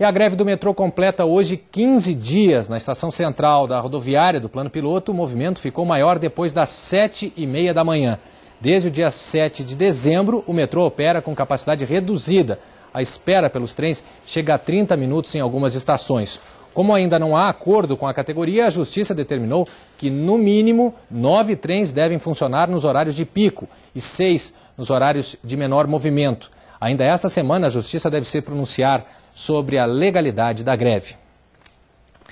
E a greve do metrô completa hoje 15 dias. Na estação central da rodoviária do plano piloto, o movimento ficou maior depois das 7 e meia da manhã. Desde o dia 7 de dezembro, o metrô opera com capacidade reduzida. A espera pelos trens chega a 30 minutos em algumas estações. Como ainda não há acordo com a categoria, a Justiça determinou que, no mínimo, nove trens devem funcionar nos horários de pico e seis nos horários de menor movimento. Ainda esta semana, a Justiça deve se pronunciar sobre a legalidade da greve.